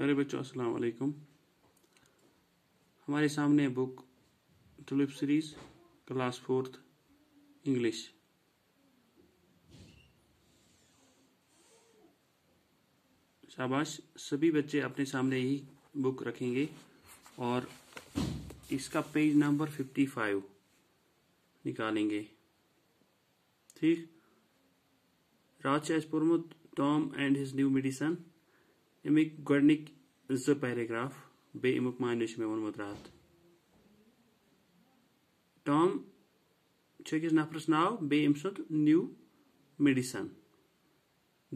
प्यारे बच्चों अस्सलाम वालेकुम हमारे सामने book tulip series class fourth English शाबाश सभी बच्चे अपने सामने ही बुक रखेंगे और इसका पेज नंबर फिफ्टी फाइव निकालेंगे ठीक राज has Tom and his new medicine एमिक गर्निक زٕ پیراگراف بیٚیہِ اَمیُک معنی چھُ مےٚ ووٚنمُت راتھ ٹام چھُ أکِس نفرَس ناو بیٚیہِ أمۍ سُنٛد نِو میڈِسَن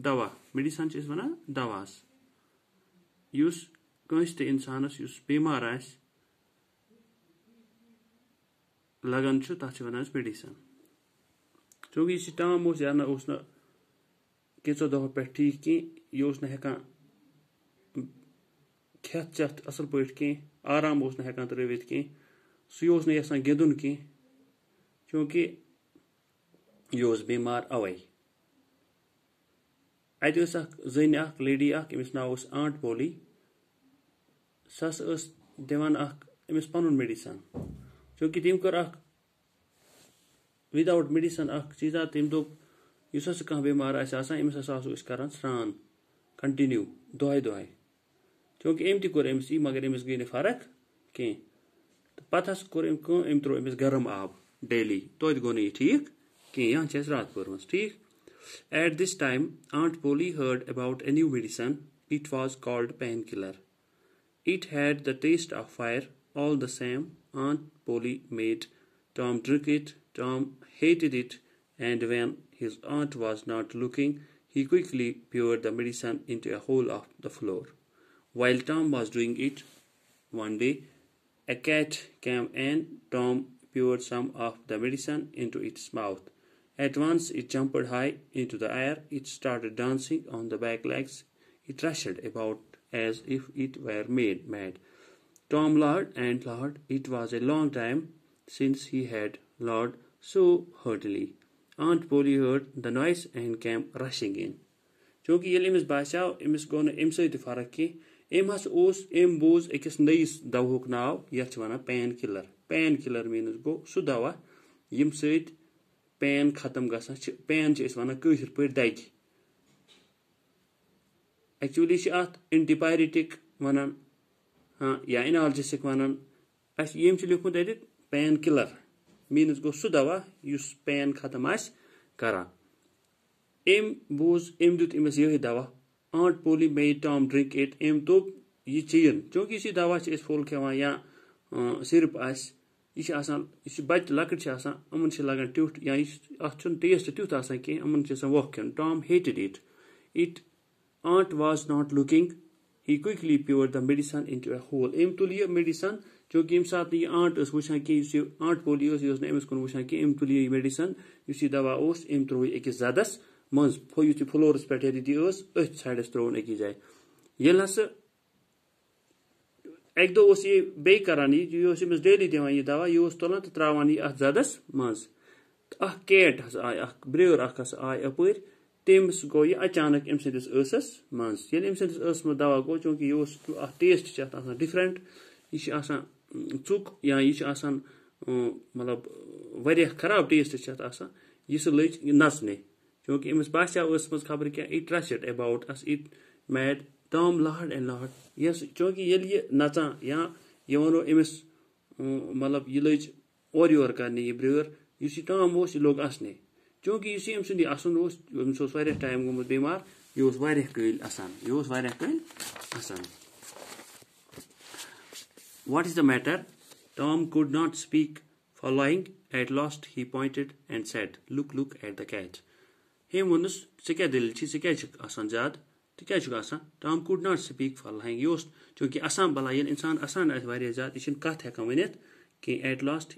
دوا میڈِسَن چھِ أسۍ وَنان دواہَس یُس کٲنٛسہِ تہِ اِنسانَس یُس بیمار آسہِ لَگان چھُ تَتھ چھِ وَنان أسۍ میڈِسَن چوٗنٛکہِ یُس یہِ ٹام اوس یہِ نہ اوس نہٕ کینٛژھو دۄہو پٮ۪ٹھ ٹھیٖک کینٛہہ یہِ اوس نہٕ ہٮ۪کان کھٮ۪تھ چٮ۪تھ اَصٕل پٲٹھۍ کینٛہہ آرام اوس نہٕ ہٮ۪کان ترٛٲوِتھ کینٛہہ سُے اوس نہٕ یَژھان گِنٛدُن کینٛہہ چوٗنٛکہِ یہِ اوس بیٚمار اَوَے اَتہِ ٲس اَکھ زٔنۍ اَکھ لیڈی اَکھ أمِس ناو اوس آنٛٹ پولی سۄ ہَسا ٲس دِوان اَکھ أمِس پَنُن میڈِسَن چوٗنٛکہِ تٔمۍ کٔر اَکھ وِد آوُٹ میڈِسَن اَکھ چیٖزا تٔمۍ دوٚپ یُس ہَسا کانٛہہ بٮ۪مار آسہِ آسان أمِس ہَسا آسو أسۍ کَران سرٛان کَنٹِنیوٗ دۄہَے دۄہَے کیونکہِ أمۍ تہِ کوٚر أمِس یہِ مگر أمِس گٔے نہٕ فرق کینٛہہ تہٕ پَتہٕ حظ کوٚر أمۍ کٲم أمۍ ترٛوو أمِس گرم آب ڈیلی توتہِ گوٚو نہٕ یہِ ٹھیٖک کینٛہہ یہِ ہن چھِ اَسہِ راتھ پٔرمٕژ ٹھیٖک at this time aunt Polly had about a new medicine it was called pain killer it had the taste of fire all the same aunt Polly made Tom drink it Tom hated it and when his aunt was not looking he quickly poured the medicine into a hole of the floor while Tom was doing it one day, a cat came and Tom poured some of the medicine into its mouth. At once it jumped high into the air, it started dancing on the back legs, it rushed about as if it were made mad. Tom laughed and laughed. It was a long time since he had laughed so heartily. Aunt Polly heard the noise and came rushing in. چونکہ ییٚلہِ أمِس باسیٛو أمِس گوٚو نہٕ اَمہِ سۭتۍ تہِ فرق کینٛہہ अम उस अम बूज अकिस नईस दवहुक नाव यथ वन pain killer pain killer means गो सह दवा यम सैन खत्म ग पैन वन कशर पे दग एक्चुअली अत एंटीपायरेटिक वनान हाँ या इनालजिसिक वनान अस यम लिखमुत अत पैन किलर मीनस गो सह दवा पैन खत्म आ बूज अम दुत अमस दवा aunt Polly made Tom drink it एम तो यह चीन चूंकि यह दवा फोल खेवान या सिरप यह बच्चे लकट अमन लगन ट्यूट या अत टेस्ट तुथ अमन वह खेन Tom hated it it aunt was not looking he quickly poured the medicine into a hole अम तुल यह मेडिसन चूंकि ये सात यह आट वन कह आट पोली अमस कुन वन कह तुल यह मेडिसन यह दवा अम त्रो तो अकिस जदस मं फुत फ्लोरस पे दि अथ सडस त्रोन अक जा हस अक दान डेली दिवान यह दवा यह तुलान तो त्रावान यह अत जदस मज कैट आय ब्रेर आय अप तेमस गो यह अचानक अम सस मे अम सस मे दवा गो चूंकि यह टेस्ट डिफरेंट यह चुक या यह मतलब वह खराब टेस्ट यह लग नचने چوٗنٛکہِ أمِس باسیٛو ٲسَس منٛز خبر کیٛاہ اِنٹرٛسٹِڈ ایٚباوُٹ اَس it made Tom laughed and لاڈ یۄس چوٗنٛکہِ ییٚلہِ یہِ نَژان یا یہِ وَنو أمِس مطلب یہِ لٔج اورٕ یور کَرنہِ یہِ برٛٲر یُس یہِ ٹام اوس یہِ لوٚگ اَسنے چوٗنٛکہِ یُس یہِ أمۍ سُنٛد یہِ اَسُن اوس أمِس اوس واریاہ ٹایم گوٚمُت بٮ۪مار یہِ اوس واریاہ کٲلۍ اَسان یہِ اوس واریاہ کٲلۍ اَسان what is the matter Tom could not speak for laughing at last he pointed and said look look at the cat ہے ووٚنُس ژےٚ کیٛاہ دٔلیٖل چھِ ژےٚ کیٛازِ چھُکھ آسان زیادٕ ژٕ کیٛازِ چھُکھ آسان Tom could not speak for laughing یہِ اوس چوٗنٛکہِ اَسان بَلاے ییٚلہِ اِنسان اَسان آسہِ واریاہ زیادٕ یہِ چھِنہٕ کَتھ ہٮ۪کان ؤنِتھ کینٛہہ ایٹ لاسٹ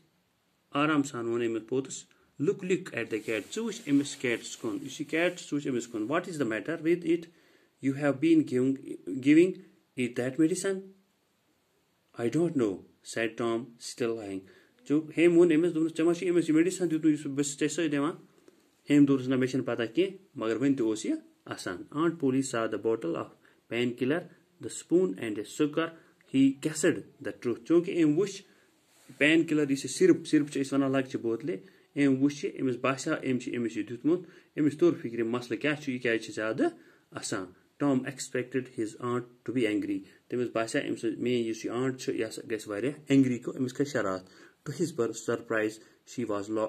آرام سان ووٚن أمِس پوٚتُس look look at the cat ژٕ وٕچھ أمِس کیٹَس کُن یُس یہِ کیٹ ژٕ وٕچھ أمِس کُن what is the matter with it you have been giving giving it that medicine I don't know said Tom still laughing چوٗ ہیٚمۍ ووٚن أمِس دوٚپنَس ژےٚ ما چھِ أمِس یہِ میڈِسَن دیُتمُت یُس بہٕ چھُس ژےٚ سۄ دِوان ہم دورس نہ مےٚ پتہ کی مگر وۄنۍ تہِ اوس یہ آسان aunt Polly saw the bottle of pain killer the spoon and a sugar he guessed the truth چونکہ أمۍ وٕچھ پین کِلر یُس یہِ سِرپ سِرپ چھِ أسۍ وَنان لۄکچہِ بوتلہِ أمۍ وٕچھ یہِ أمِس باسیٛو أمۍ چھُ أمِس یہِ دیُتمُت أمِس توٚر فِکرِ مسلہٕ کیٛاہ چھُ یہِ کیٛازِ چھِ زیادٕ آسان Tom expected his aunt to be angry تٔمِس باسا أمۍ سے میٛٲنۍ یُس یہِ آنٹ چھِ یہِ ہسا گژھِ واریاہ اینٛگری گوٚو کا کھٔژ شرارت ٹُو ہِز بٔر سرپرایز شی واز لا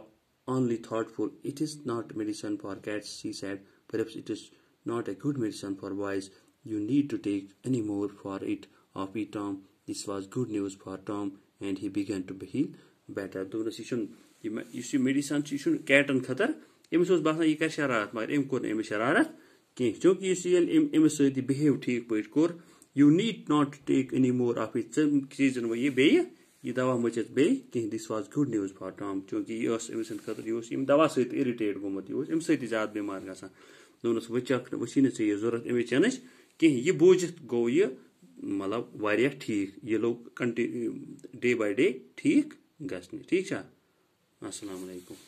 only thoughtful. It is not medicine for cats, she said. Perhaps it is not a good medicine for boys. You need to take any more for it of it, Tom. This was good news for Tom, and he began to heal better. دوٚپنَس یہِ چھُنہٕ یہِ یُس یہِ medicine چھُ یہِ چھُنہٕ کیٹَن خٲطرٕ أمِس اوس باسان یہِ کَرِ شرارت مگر أمۍ کوٚر نہٕ أمِس شرارت کینٛہہ چوٗنٛکہِ یُس ییٚلہِ أمۍ أمِس سۭتۍ یہِ بِہیو ٹھیٖک پٲٹھۍ کوٚر you need not to take any more of یہِ ژٕ چیٖزَن وۄنۍ یہِ بیٚیہِ यह दवा मच बे कहीं this was good news for Tom चूंकि यह अमिस यह दवा सरिटेट गुत यह अम ज्यादा बीमार गा दोनस तो वो चख वी ना जरूरत अमि चनच कहीं यह गो यह मतलब वाह ठीक यह लोग कंटिन्यू डे बाय डे ठीक गसने ठीक है असलकुम